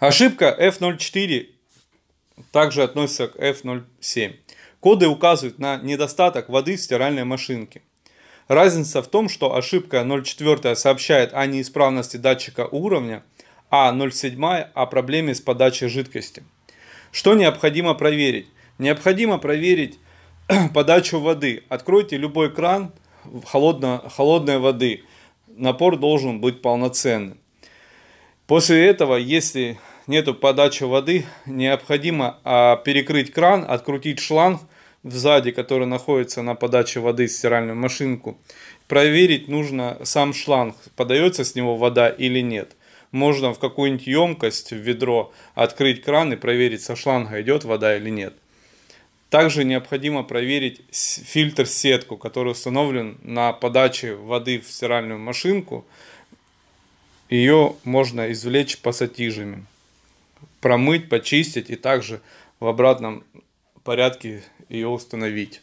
Ошибка F04 также относится к F07. Коды указывают на недостаток воды в стиральной машинке. Разница в том, что ошибка 04 сообщает о неисправности датчика уровня, а 07 о проблеме с подачей жидкости. Что необходимо проверить? Необходимо проверить подачу воды. Откройте любой кран холодно, холодной воды. Напор должен быть полноценным. После этого, если нету подачи воды, необходимо а, перекрыть кран, открутить шланг сзади, который находится на подаче воды в стиральную машинку. Проверить нужно сам шланг, подается с него вода или нет. Можно в какую-нибудь емкость, в ведро открыть кран и проверить, со шланга идет вода или нет. Также необходимо проверить фильтр-сетку, который установлен на подаче воды в стиральную машинку. Ее можно извлечь пассатижами промыть, почистить и также в обратном порядке ее установить.